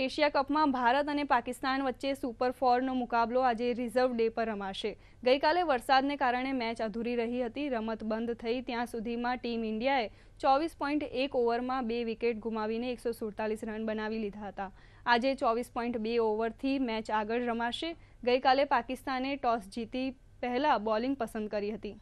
Asia કપમાં ભારત અને પાકિસ્તાન વચ્ચે સુપર ફોરનો મુકાબલો આજે રિઝર્વ ડે પર રમાશે ગઈકાલે વરસાદને કારણે મેચ અધૂરી રહી હતી રમત બંધ થઈ ત્યાં સુધીમાં ટીમ ઇન્ડિયાએ ચોવીસ પોઈન્ટ એક ઓવરમાં બે વિકેટ ગુમાવીને એકસો સુડતાલીસ રન બનાવી લીધા હતા આજે ચોવીસ પોઈન્ટ બે ઓવરથી મેચ આગળ રમાશે ગઈકાલે પાકિસ્તાને ટોસ જીતી પહેલાં બોલિંગ પસંદ કરી હતી